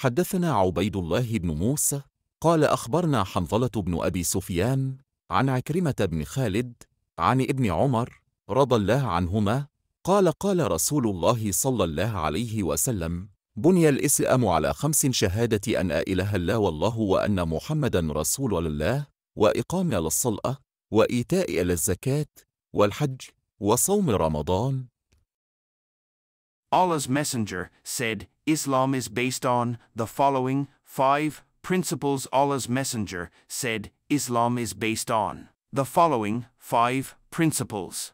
حدثنا عبيد الله بن موسى قال أخبرنا حنظلة بن أبي سفيان عن عكرمة بن خالد عن ابن عمر رضى الله عنهما قال قال رسول الله صلى الله عليه وسلم بني الإسلام على خمس شهادة أن لا إله إلا والله وأن محمدا رسول الله وإقام للصلاة وإيتاء الزكاة والحج وصوم رمضان Allah's Messenger said, Islam is based on the following five principles. Allah's Messenger said, Islam is based on the following five principles.